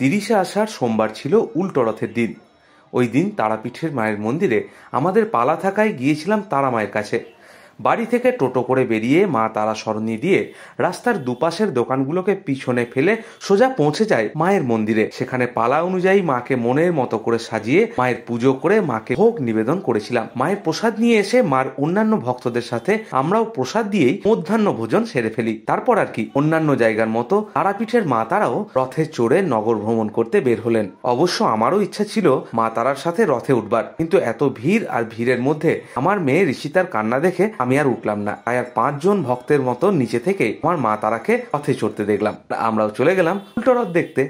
তিরিশে আষাঢ় সোমবার ছিল উল্টো রথের দিন ওই দিন তারাপীঠের মায়ের মন্দিরে আমাদের পালা থাকায় গিয়েছিলাম তারা মায়ের কাছে বাড়ি থেকে টোটো করে বেরিয়ে মা তারা সরণি দিয়ে রাস্তার দুপাশের দোকানগুলোকে পিছনে ফেলে সোজা পৌঁছে যায় মায়ের মন্দিরে সেখানে পালা অনুযায়ী মাকে মনের মতো করে সাজিয়ে মায়ের পুজো করে মাকে ভোগ নিবেদন করেছিলাম মায়ের প্রসাদ নিয়ে এসে মার অন্যান্য ভক্তদের সাথে আমরাও প্রসাদ দিয়েই মধ্যাহ্ন ভোজন সেরে ফেলি তারপর আর কি অন্যান্য জায়গার মতো তারাপীঠের মা তারাও রথে চড়ে নগর ভ্রমণ করতে বের হলেন অবশ্য আমারও ইচ্ছা ছিল মা তারার সাথে রথে উঠবার কিন্তু এত ভিড় আর ভিড়ের মধ্যে আমার মেয়ে ঋষিতার কান্না দেখে আমি আমি আর উঠলাম না তাই আর পাঁচজন ভক্তের মতো নিচে থেকে আমার মা তারাকে পথে চড়তে দেখলাম আমরাও চলে গেলাম রথ দেখতে